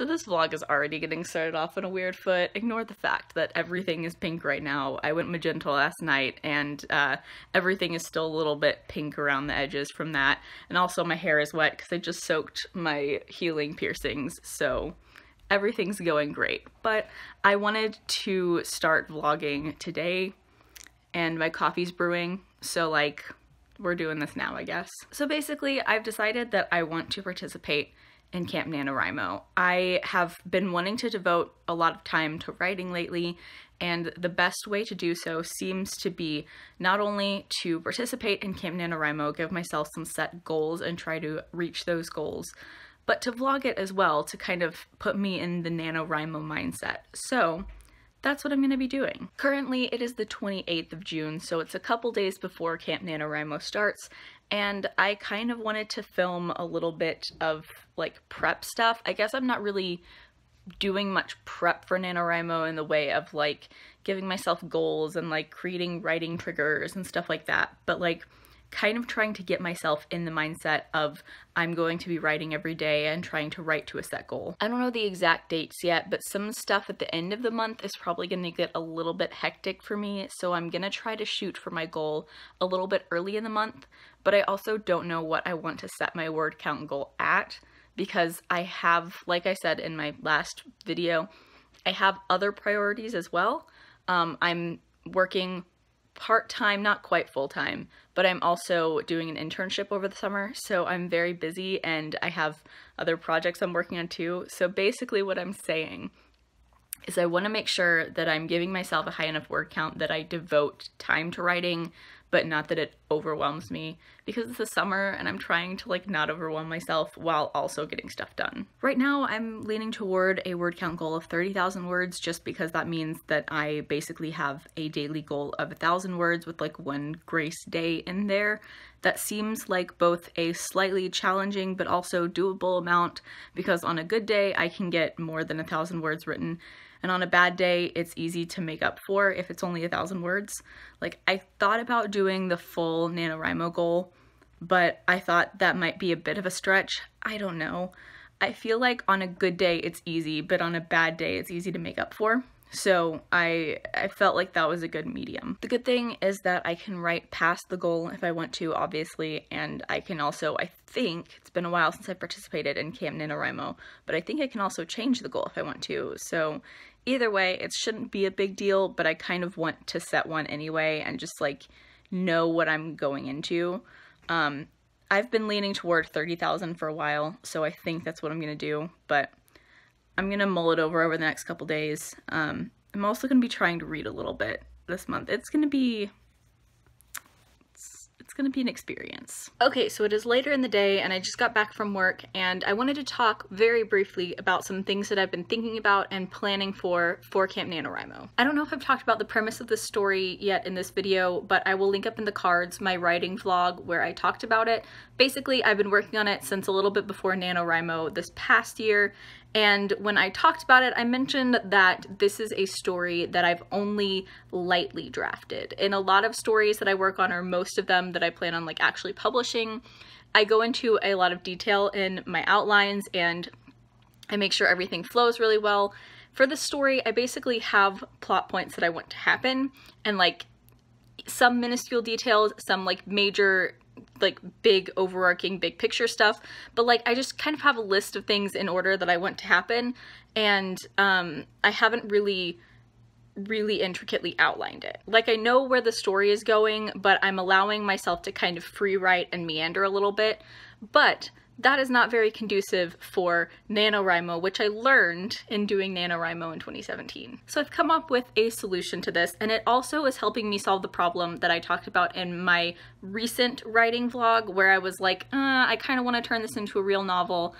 So this vlog is already getting started off on a weird foot. Ignore the fact that everything is pink right now. I went magenta last night and uh, everything is still a little bit pink around the edges from that. And also my hair is wet because I just soaked my healing piercings. So everything's going great. But I wanted to start vlogging today and my coffee's brewing. So like we're doing this now, I guess. So basically I've decided that I want to participate in Camp NaNoWriMo. I have been wanting to devote a lot of time to writing lately, and the best way to do so seems to be not only to participate in Camp NaNoWriMo, give myself some set goals and try to reach those goals, but to vlog it as well to kind of put me in the NaNoWriMo mindset. So that's what I'm going to be doing. Currently, it is the 28th of June, so it's a couple days before Camp NaNoWriMo starts, and I kind of wanted to film a little bit of like prep stuff. I guess I'm not really doing much prep for NaNoWriMo in the way of like giving myself goals and like creating writing triggers and stuff like that. But like kind of trying to get myself in the mindset of I'm going to be writing every day and trying to write to a set goal. I don't know the exact dates yet, but some stuff at the end of the month is probably going to get a little bit hectic for me, so I'm going to try to shoot for my goal a little bit early in the month, but I also don't know what I want to set my word count goal at because I have, like I said in my last video, I have other priorities as well. Um, I'm working part-time, not quite full-time, but I'm also doing an internship over the summer, so I'm very busy and I have other projects I'm working on too. So basically what I'm saying is I want to make sure that I'm giving myself a high enough word count that I devote time to writing, but not that it overwhelms me because it's the summer and I'm trying to like not overwhelm myself while also getting stuff done. Right now I'm leaning toward a word count goal of 30,000 words just because that means that I basically have a daily goal of a thousand words with like one grace day in there. That seems like both a slightly challenging but also doable amount because on a good day I can get more than a thousand words written and on a bad day, it's easy to make up for if it's only a thousand words. Like I thought about doing the full NaNoWriMo goal, but I thought that might be a bit of a stretch. I don't know. I feel like on a good day it's easy, but on a bad day it's easy to make up for. So I, I felt like that was a good medium. The good thing is that I can write past the goal if I want to, obviously, and I can also, I think, it's been a while since i participated in Camp NaNoWriMo, but I think I can also change the goal if I want to. So Either way, it shouldn't be a big deal, but I kind of want to set one anyway and just like know what I'm going into. Um, I've been leaning toward 30,000 for a while, so I think that's what I'm going to do, but I'm going to mull it over over the next couple days. Um, I'm also going to be trying to read a little bit this month. It's going to be it's going to be an experience. Okay, so it is later in the day, and I just got back from work, and I wanted to talk very briefly about some things that I've been thinking about and planning for for Camp NaNoWriMo. I don't know if I've talked about the premise of the story yet in this video, but I will link up in the cards my writing vlog where I talked about it. Basically, I've been working on it since a little bit before NaNoWriMo this past year, and when I talked about it, I mentioned that this is a story that I've only lightly drafted. In a lot of stories that I work on, or most of them that I plan on like actually publishing, I go into a lot of detail in my outlines and I make sure everything flows really well. For this story, I basically have plot points that I want to happen and like some minuscule details, some like major like big overarching big picture stuff but like i just kind of have a list of things in order that i want to happen and um, i haven't really really intricately outlined it like i know where the story is going but i'm allowing myself to kind of free write and meander a little bit but that is not very conducive for NaNoWriMo, which I learned in doing NaNoWriMo in 2017. So I've come up with a solution to this, and it also is helping me solve the problem that I talked about in my recent writing vlog where I was like, uh, I kind of want to turn this into a real novel.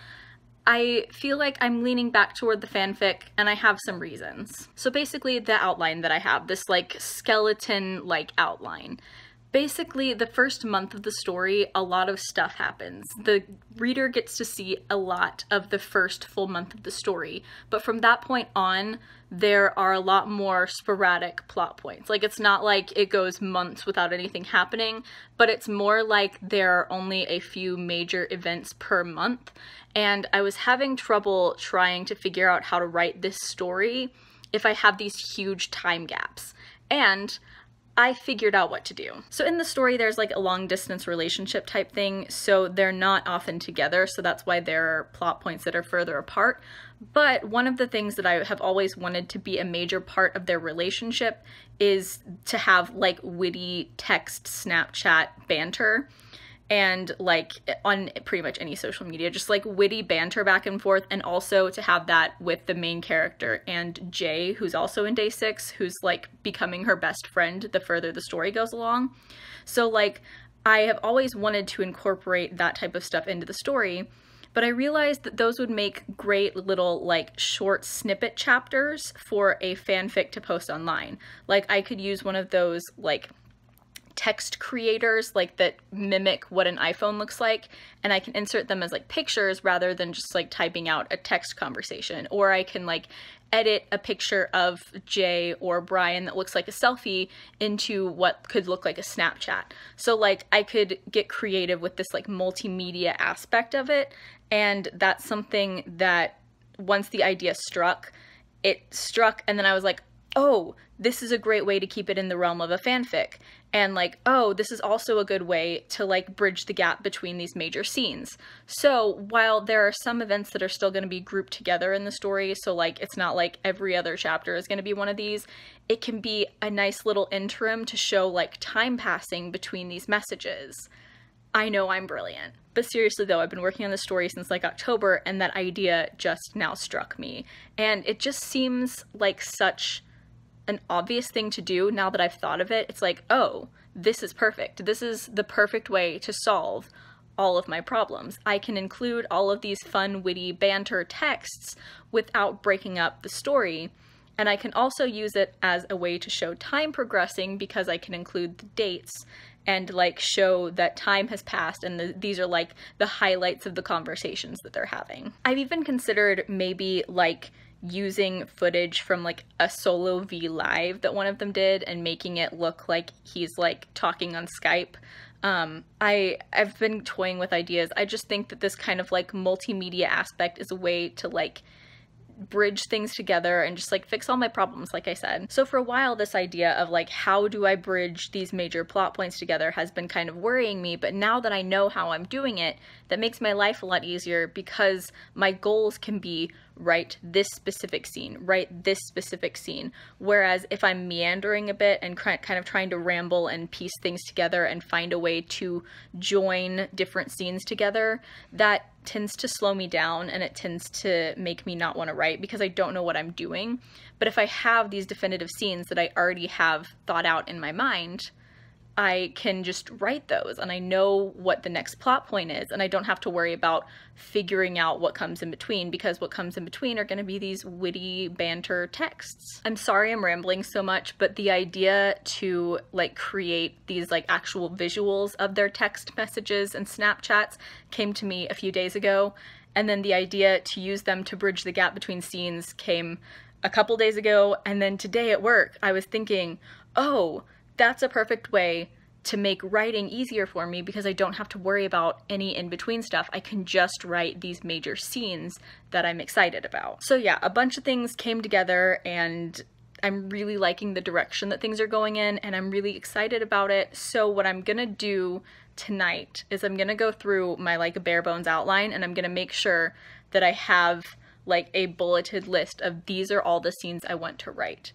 I feel like I'm leaning back toward the fanfic and I have some reasons. So basically the outline that I have, this like skeleton-like outline. Basically, the first month of the story, a lot of stuff happens. The reader gets to see a lot of the first full month of the story, but from that point on, there are a lot more sporadic plot points. Like, it's not like it goes months without anything happening, but it's more like there are only a few major events per month, and I was having trouble trying to figure out how to write this story if I have these huge time gaps. And I figured out what to do. So in the story, there's like a long distance relationship type thing, so they're not often together, so that's why there are plot points that are further apart. But one of the things that I have always wanted to be a major part of their relationship is to have like witty text Snapchat banter and like on pretty much any social media, just like witty banter back and forth. And also to have that with the main character and Jay, who's also in day six, who's like becoming her best friend the further the story goes along. So like, I have always wanted to incorporate that type of stuff into the story but I realized that those would make great little like short snippet chapters for a fanfic to post online. Like I could use one of those like text creators like that mimic what an iPhone looks like and I can insert them as like pictures rather than just like typing out a text conversation or I can like edit a picture of Jay or Brian that looks like a selfie into what could look like a Snapchat. So like I could get creative with this like multimedia aspect of it and that's something that once the idea struck, it struck and then I was like, oh, this is a great way to keep it in the realm of a fanfic. And like, oh, this is also a good way to like bridge the gap between these major scenes. So while there are some events that are still going to be grouped together in the story, so like it's not like every other chapter is going to be one of these, it can be a nice little interim to show like time passing between these messages. I know I'm brilliant. But seriously though, I've been working on this story since like October and that idea just now struck me. And it just seems like such an obvious thing to do now that I've thought of it. It's like, oh, this is perfect. This is the perfect way to solve all of my problems. I can include all of these fun, witty banter texts without breaking up the story. And I can also use it as a way to show time progressing because I can include the dates and like show that time has passed and the, these are like the highlights of the conversations that they're having. I've even considered maybe like using footage from like a solo V live that one of them did and making it look like he's like talking on Skype. Um, I I've been toying with ideas. I just think that this kind of like multimedia aspect is a way to like bridge things together and just like fix all my problems like I said. So for a while this idea of like how do I bridge these major plot points together has been kind of worrying me but now that I know how I'm doing it that makes my life a lot easier because my goals can be write this specific scene, write this specific scene. Whereas if I'm meandering a bit and kind of trying to ramble and piece things together and find a way to join different scenes together, that tends to slow me down and it tends to make me not want to write because I don't know what I'm doing. But if I have these definitive scenes that I already have thought out in my mind, I can just write those and I know what the next plot point is and I don't have to worry about figuring out what comes in between because what comes in between are going to be these witty banter texts. I'm sorry I'm rambling so much, but the idea to like create these like actual visuals of their text messages and Snapchats came to me a few days ago and then the idea to use them to bridge the gap between scenes came a couple days ago and then today at work I was thinking, "Oh, that's a perfect way to make writing easier for me because I don't have to worry about any in-between stuff. I can just write these major scenes that I'm excited about. So yeah, a bunch of things came together and I'm really liking the direction that things are going in and I'm really excited about it. So what I'm gonna do tonight is I'm gonna go through my like bare bones outline and I'm gonna make sure that I have like a bulleted list of these are all the scenes I want to write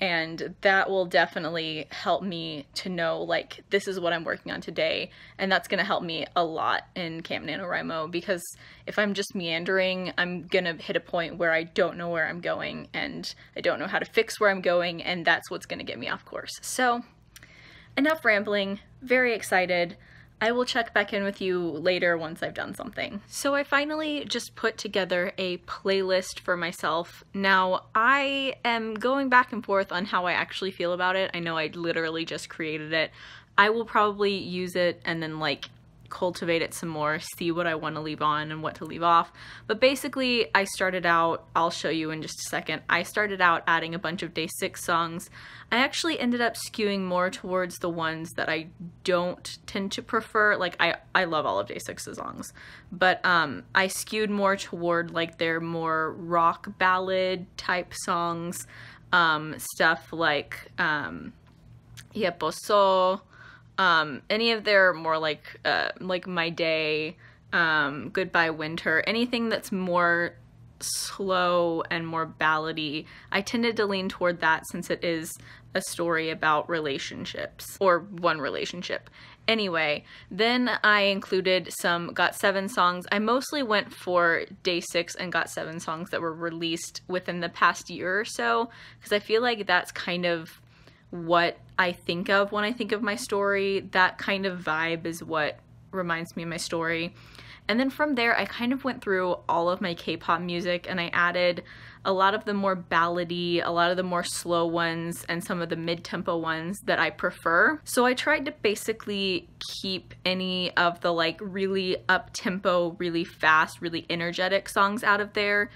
and that will definitely help me to know like this is what I'm working on today and that's going to help me a lot in Camp NaNoWriMo because if I'm just meandering I'm going to hit a point where I don't know where I'm going and I don't know how to fix where I'm going and that's what's going to get me off course. So enough rambling, very excited. I will check back in with you later once I've done something. So I finally just put together a playlist for myself. Now, I am going back and forth on how I actually feel about it. I know I literally just created it. I will probably use it and then like cultivate it some more, see what I want to leave on and what to leave off. But basically, I started out, I'll show you in just a second, I started out adding a bunch of day six songs. I actually ended up skewing more towards the ones that I don't tend to prefer. Like, I, I love all of day six's songs, but um, I skewed more toward like their more rock ballad type songs, um, stuff like um, Yeposo, um, any of their more like uh, like my day um, goodbye winter anything that's more slow and more ballady i tended to lean toward that since it is a story about relationships or one relationship anyway then i included some got seven songs i mostly went for day six and got seven songs that were released within the past year or so because i feel like that's kind of what I think of when I think of my story. That kind of vibe is what reminds me of my story. And then from there, I kind of went through all of my K-pop music and I added a lot of the more ballady, a lot of the more slow ones, and some of the mid-tempo ones that I prefer. So I tried to basically keep any of the like really up-tempo, really fast, really energetic songs out of there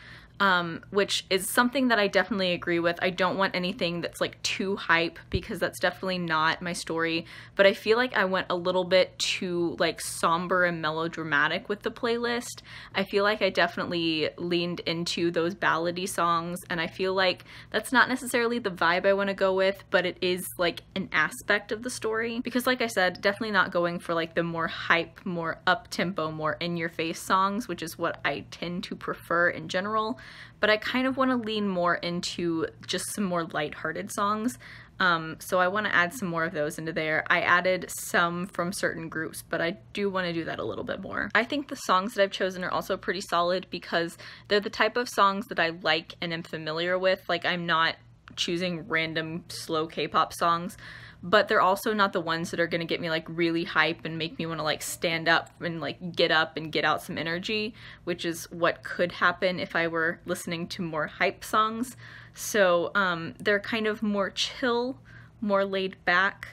um, which is something that I definitely agree with. I don't want anything that's like too hype because that's definitely not my story, but I feel like I went a little bit too like somber and melodramatic with the playlist. I feel like I definitely leaned into those ballady songs and I feel like that's not necessarily the vibe I want to go with, but it is like an aspect of the story because like I said, definitely not going for like the more hype, more up-tempo, more in-your-face songs, which is what I tend to prefer in general but I kind of want to lean more into just some more lighthearted songs. Um, so I want to add some more of those into there. I added some from certain groups, but I do want to do that a little bit more. I think the songs that I've chosen are also pretty solid because they're the type of songs that I like and am familiar with. Like I'm not choosing random slow K-pop songs but they're also not the ones that are going to get me like really hype and make me want to like stand up and like get up and get out some energy, which is what could happen if I were listening to more hype songs. So um, they're kind of more chill, more laid back,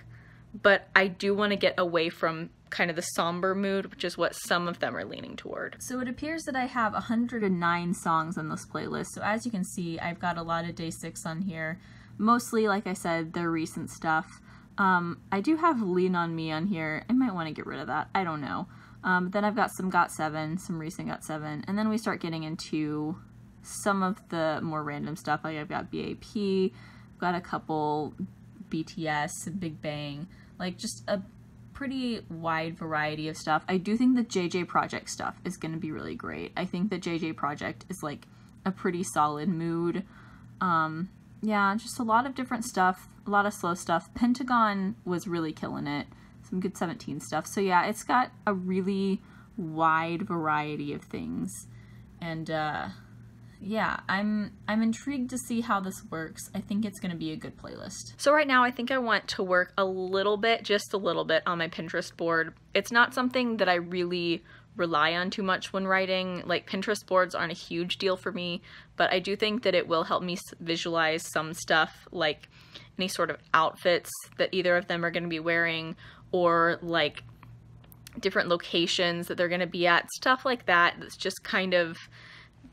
but I do want to get away from kind of the somber mood, which is what some of them are leaning toward. So it appears that I have 109 songs on this playlist. So as you can see, I've got a lot of day six on here. Mostly, like I said, their recent stuff. Um, I do have Lean on Me on here. I might want to get rid of that. I don't know. Um, then I've got some Got7, some recent Got7, and then we start getting into some of the more random stuff. Like I've got BAP, I've got a couple BTS, Big Bang, like just a pretty wide variety of stuff. I do think the JJ Project stuff is going to be really great. I think the JJ Project is like a pretty solid mood. Um, yeah, just a lot of different stuff, a lot of slow stuff. Pentagon was really killing it. Some good 17 stuff. So yeah, it's got a really wide variety of things. And uh, yeah, I'm I'm intrigued to see how this works. I think it's going to be a good playlist. So right now I think I want to work a little bit, just a little bit on my Pinterest board. It's not something that I really rely on too much when writing. Like Pinterest boards aren't a huge deal for me, but I do think that it will help me visualize some stuff like any sort of outfits that either of them are going to be wearing or like different locations that they're going to be at, stuff like that. That's just kind of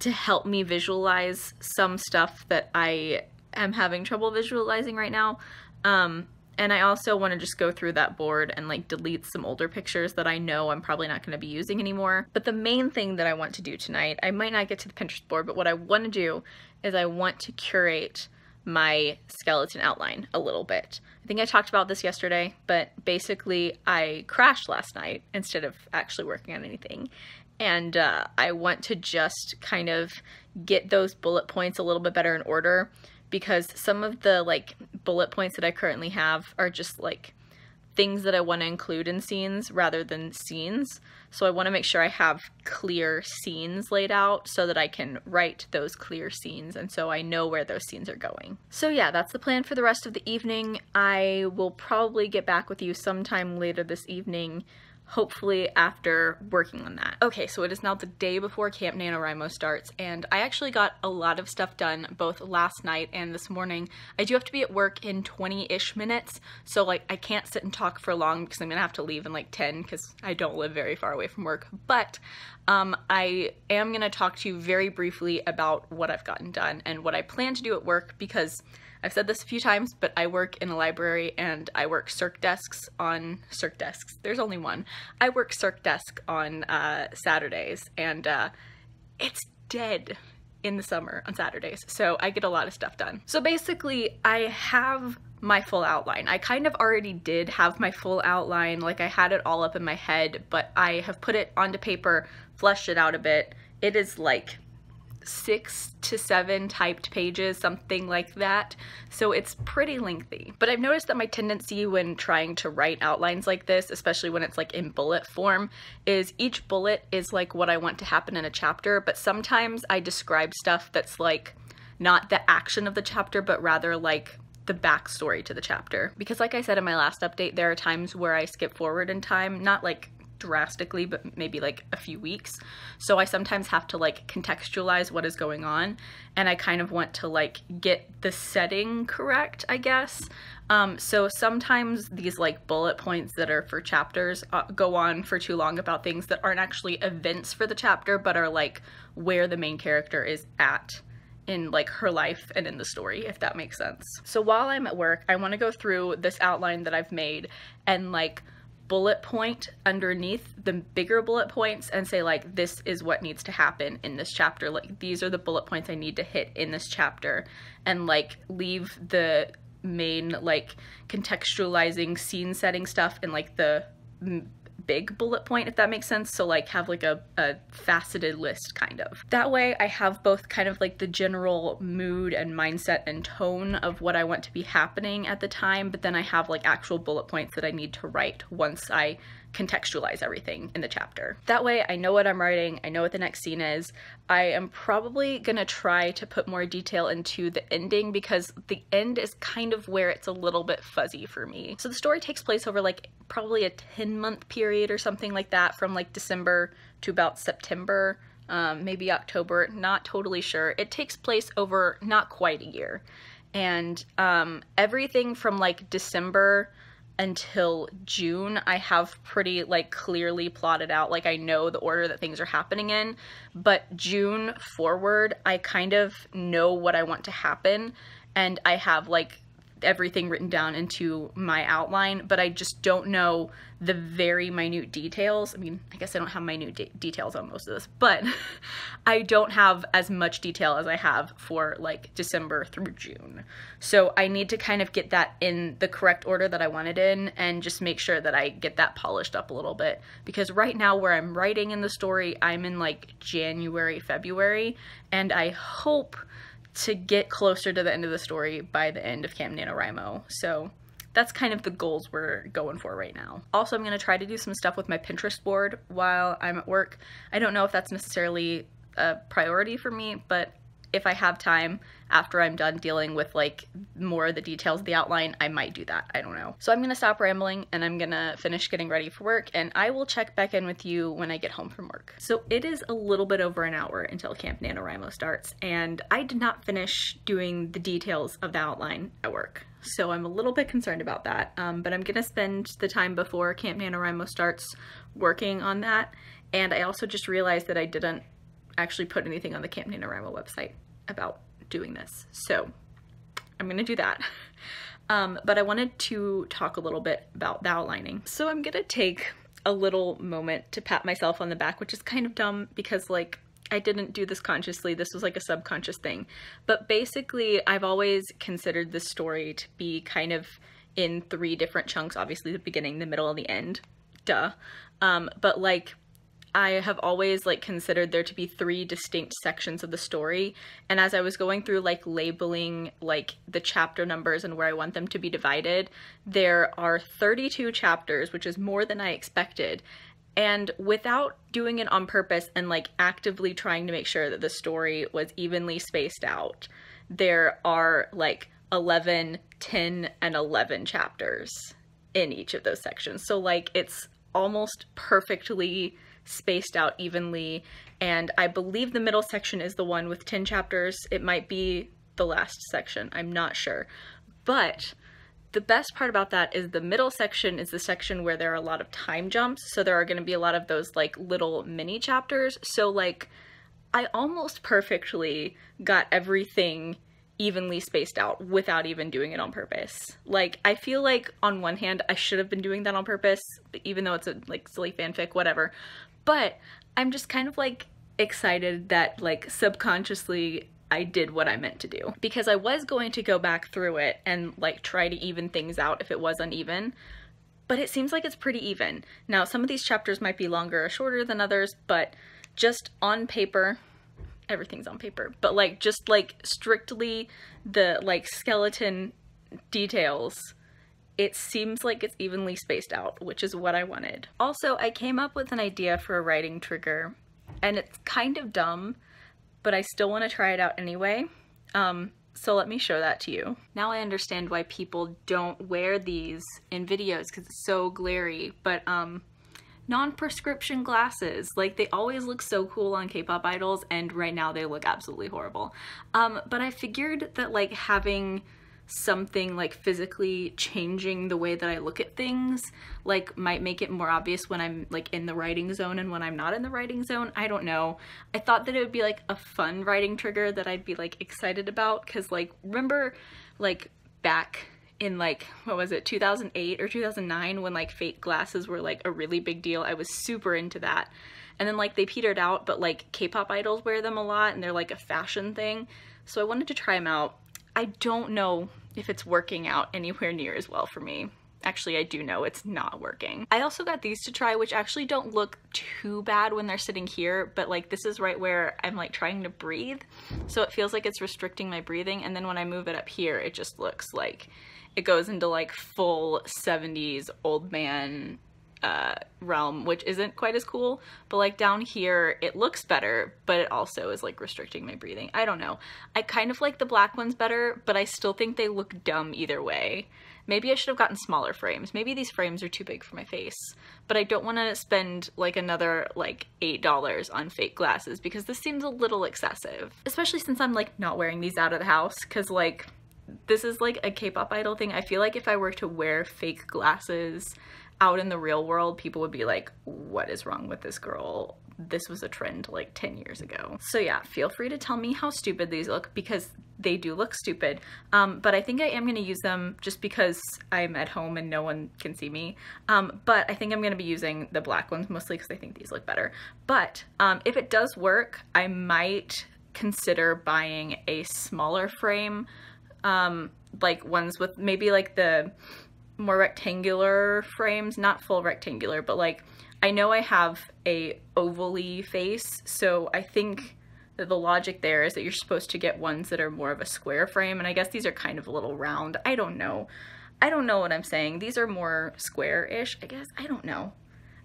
to help me visualize some stuff that I am having trouble visualizing right now. Um, and I also want to just go through that board and like delete some older pictures that I know I'm probably not going to be using anymore. But the main thing that I want to do tonight, I might not get to the Pinterest board, but what I want to do is I want to curate my skeleton outline a little bit. I think I talked about this yesterday, but basically I crashed last night instead of actually working on anything. And uh, I want to just kind of get those bullet points a little bit better in order because some of the like bullet points that I currently have are just like things that I want to include in scenes rather than scenes. So I want to make sure I have clear scenes laid out so that I can write those clear scenes and so I know where those scenes are going. So yeah, that's the plan for the rest of the evening. I will probably get back with you sometime later this evening hopefully after working on that. Okay, so it is now the day before Camp NaNoWriMo starts, and I actually got a lot of stuff done both last night and this morning. I do have to be at work in 20-ish minutes, so like I can't sit and talk for long because I'm gonna have to leave in like 10 because I don't live very far away from work, but um, I am gonna talk to you very briefly about what I've gotten done and what I plan to do at work because I've said this a few times, but I work in a library and I work circ desks on circ desks. There's only one. I work circ desk on uh, Saturdays and uh, it's dead in the summer on Saturdays. So I get a lot of stuff done. So basically I have my full outline. I kind of already did have my full outline, like I had it all up in my head, but I have put it onto paper, fleshed it out a bit. It is like six to seven typed pages, something like that. So it's pretty lengthy. But I've noticed that my tendency when trying to write outlines like this, especially when it's like in bullet form, is each bullet is like what I want to happen in a chapter, but sometimes I describe stuff that's like not the action of the chapter, but rather like the backstory to the chapter. Because like I said in my last update, there are times where I skip forward in time, not like drastically, but maybe like a few weeks. So I sometimes have to like contextualize what is going on and I kind of want to like get the setting correct, I guess. Um, so sometimes these like bullet points that are for chapters uh, go on for too long about things that aren't actually events for the chapter, but are like where the main character is at in like her life and in the story if that makes sense. So while I'm at work, I want to go through this outline that I've made and like bullet point underneath the bigger bullet points and say like this is what needs to happen in this chapter like these are the bullet points i need to hit in this chapter and like leave the main like contextualizing scene setting stuff and like the big bullet point, if that makes sense. So like have like a, a faceted list kind of. That way I have both kind of like the general mood and mindset and tone of what I want to be happening at the time, but then I have like actual bullet points that I need to write once I contextualize everything in the chapter. That way I know what I'm writing, I know what the next scene is. I am probably gonna try to put more detail into the ending because the end is kind of where it's a little bit fuzzy for me. So the story takes place over like probably a 10 month period or something like that from like December to about September um, maybe October, not totally sure. It takes place over not quite a year. And um, everything from like December until June, I have pretty like clearly plotted out, like I know the order that things are happening in, but June forward, I kind of know what I want to happen and I have like everything written down into my outline, but I just don't know the very minute details. I mean, I guess I don't have minute de details on most of this, but I don't have as much detail as I have for like December through June. So I need to kind of get that in the correct order that I want it in and just make sure that I get that polished up a little bit because right now where I'm writing in the story, I'm in like January, February, and I hope to get closer to the end of the story by the end of Cam NaNoWriMo. So that's kind of the goals we're going for right now. Also, I'm going to try to do some stuff with my Pinterest board while I'm at work. I don't know if that's necessarily a priority for me, but if I have time after I'm done dealing with like more of the details of the outline, I might do that. I don't know. So I'm gonna stop rambling and I'm gonna finish getting ready for work and I will check back in with you when I get home from work. So it is a little bit over an hour until Camp NaNoWriMo starts and I did not finish doing the details of the outline at work. So I'm a little bit concerned about that, um, but I'm gonna spend the time before Camp NaNoWriMo starts working on that. And I also just realized that I didn't actually put anything on the Camp NaNoWriMo website about doing this. So I'm gonna do that. Um, but I wanted to talk a little bit about bow outlining. So I'm gonna take a little moment to pat myself on the back, which is kind of dumb because like I didn't do this consciously, this was like a subconscious thing. But basically, I've always considered this story to be kind of in three different chunks, obviously the beginning, the middle, and the end, duh. Um, but like, I have always like considered there to be three distinct sections of the story and as I was going through like labeling like the chapter numbers and where I want them to be divided there are 32 chapters which is more than I expected and without doing it on purpose and like actively trying to make sure that the story was evenly spaced out there are like 11 10 and 11 chapters in each of those sections so like it's almost perfectly spaced out evenly. And I believe the middle section is the one with 10 chapters. It might be the last section, I'm not sure. But the best part about that is the middle section is the section where there are a lot of time jumps. So there are going to be a lot of those like little mini chapters. So like I almost perfectly got everything evenly spaced out without even doing it on purpose. Like I feel like on one hand I should have been doing that on purpose even though it's a like silly fanfic whatever. But I'm just kind of like excited that like subconsciously I did what I meant to do because I was going to go back through it and like try to even things out if it was uneven but it seems like it's pretty even. Now some of these chapters might be longer or shorter than others but just on paper everything's on paper but like just like strictly the like skeleton details it seems like it's evenly spaced out, which is what I wanted. Also, I came up with an idea for a writing trigger, and it's kind of dumb, but I still want to try it out anyway. Um, so let me show that to you. Now I understand why people don't wear these in videos because it's so glary, but um, non-prescription glasses. Like they always look so cool on K-pop idols and right now they look absolutely horrible. Um, but I figured that like having something like physically changing the way that I look at things like might make it more obvious when I'm like in the writing zone and when I'm not in the writing zone. I don't know. I thought that it would be like a fun writing trigger that I'd be like excited about because like remember like back in like what was it 2008 or 2009 when like fake glasses were like a really big deal. I was super into that. And then like they petered out but like K-pop idols wear them a lot and they're like a fashion thing. So I wanted to try them out I don't know if it's working out anywhere near as well for me. Actually, I do know it's not working. I also got these to try, which actually don't look too bad when they're sitting here, but like this is right where I'm like trying to breathe. So it feels like it's restricting my breathing. And then when I move it up here, it just looks like it goes into like full 70s old man uh, realm, which isn't quite as cool. But like down here, it looks better, but it also is like restricting my breathing. I don't know. I kind of like the black ones better, but I still think they look dumb either way. Maybe I should have gotten smaller frames. Maybe these frames are too big for my face. But I don't want to spend like another like $8 on fake glasses because this seems a little excessive. Especially since I'm like not wearing these out of the house because like this is like a K-pop idol thing. I feel like if I were to wear fake glasses out in the real world, people would be like, what is wrong with this girl? This was a trend like 10 years ago. So yeah, feel free to tell me how stupid these look because they do look stupid. Um, but I think I am going to use them just because I'm at home and no one can see me. Um, but I think I'm going to be using the black ones mostly because I think these look better. But um, if it does work, I might consider buying a smaller frame, um, like ones with maybe like the more rectangular frames, not full rectangular, but like I know I have a ovally face, so I think that the logic there is that you're supposed to get ones that are more of a square frame, and I guess these are kind of a little round. I don't know. I don't know what I'm saying. These are more square-ish, I guess. I don't know.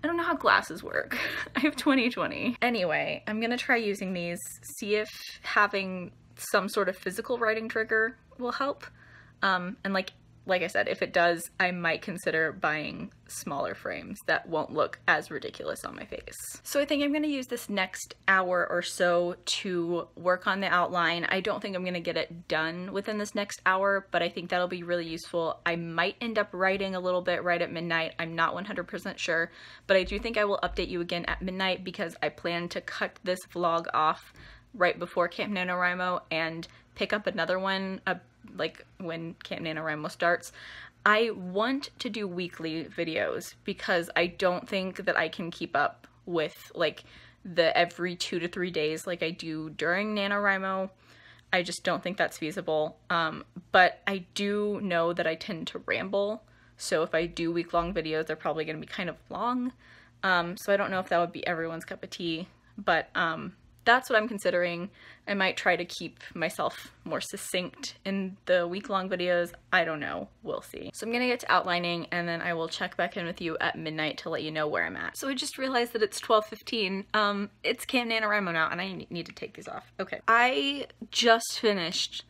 I don't know how glasses work. I have 20/20. Anyway, I'm gonna try using these, see if having some sort of physical writing trigger will help. Um, and like like I said, if it does, I might consider buying smaller frames that won't look as ridiculous on my face. So I think I'm gonna use this next hour or so to work on the outline. I don't think I'm gonna get it done within this next hour, but I think that'll be really useful. I might end up writing a little bit right at midnight. I'm not 100% sure, but I do think I will update you again at midnight because I plan to cut this vlog off right before Camp NaNoWriMo and pick up another one uh, like when Camp NaNoWriMo starts. I want to do weekly videos because I don't think that I can keep up with like the every two to three days like I do during NaNoWriMo. I just don't think that's feasible. Um, but I do know that I tend to ramble. So if I do week-long videos, they're probably going to be kind of long. Um, so I don't know if that would be everyone's cup of tea. But um, that's what I'm considering. I might try to keep myself more succinct in the week-long videos. I don't know. We'll see. So I'm gonna get to outlining and then I will check back in with you at midnight to let you know where I'm at. So I just realized that it's 12.15. Um, it's Camp NaNoWriMo now and I need to take these off. Okay. I just finished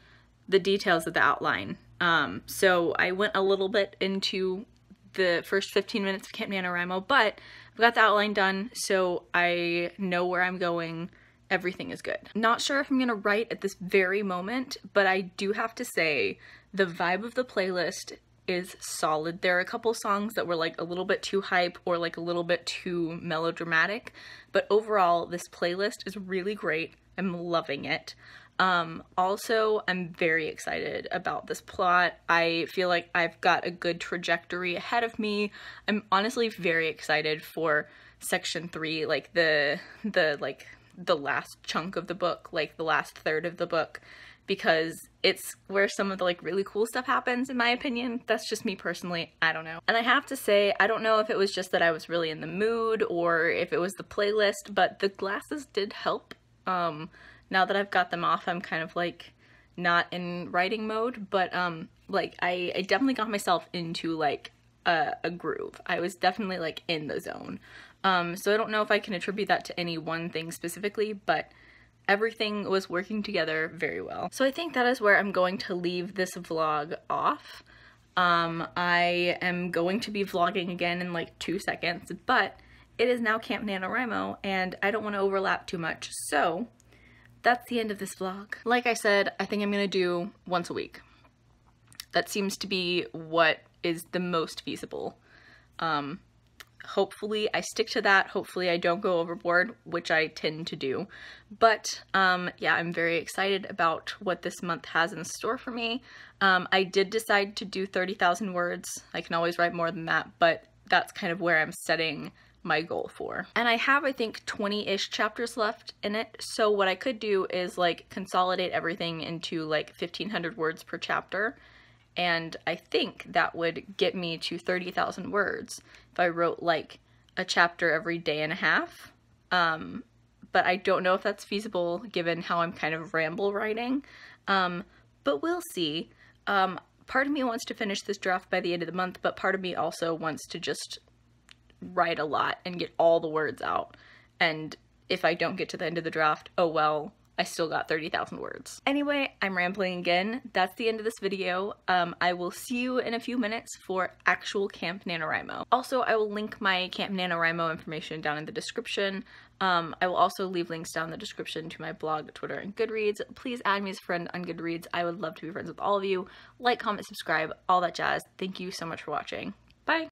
the details of the outline. Um, so I went a little bit into the first 15 minutes of Camp NaNoWriMo, but I've got the outline done, so I know where I'm going everything is good. Not sure if I'm gonna write at this very moment, but I do have to say the vibe of the playlist is solid. There are a couple songs that were like a little bit too hype or like a little bit too melodramatic, but overall this playlist is really great. I'm loving it. Um, also, I'm very excited about this plot. I feel like I've got a good trajectory ahead of me. I'm honestly very excited for section three, like the, the, like, the last chunk of the book, like the last third of the book, because it's where some of the like really cool stuff happens in my opinion. That's just me personally, I don't know. And I have to say, I don't know if it was just that I was really in the mood or if it was the playlist, but the glasses did help. Um, now that I've got them off, I'm kind of like not in writing mode, but um, like I, I definitely got myself into like a, a groove. I was definitely like in the zone. Um, so I don't know if I can attribute that to any one thing specifically, but everything was working together very well. So I think that is where I'm going to leave this vlog off. Um, I am going to be vlogging again in like two seconds, but it is now Camp NaNoWriMo and I don't want to overlap too much, so that's the end of this vlog. Like I said, I think I'm going to do once a week. That seems to be what is the most feasible. Um, Hopefully, I stick to that. Hopefully, I don't go overboard, which I tend to do. But um, yeah, I'm very excited about what this month has in store for me. Um, I did decide to do 30,000 words. I can always write more than that, but that's kind of where I'm setting my goal for. And I have, I think, 20-ish chapters left in it, so what I could do is, like, consolidate everything into, like, 1,500 words per chapter and I think that would get me to 30,000 words if I wrote like a chapter every day and a half. Um, but I don't know if that's feasible given how I'm kind of ramble writing. Um, but we'll see. Um, part of me wants to finish this draft by the end of the month, but part of me also wants to just write a lot and get all the words out. And if I don't get to the end of the draft, oh well, I still got 30,000 words. Anyway, I'm rambling again. That's the end of this video. Um, I will see you in a few minutes for actual Camp NaNoWriMo. Also, I will link my Camp NaNoWriMo information down in the description. Um, I will also leave links down in the description to my blog, Twitter, and Goodreads. Please add me as a friend on Goodreads. I would love to be friends with all of you. Like, comment, subscribe, all that jazz. Thank you so much for watching. Bye!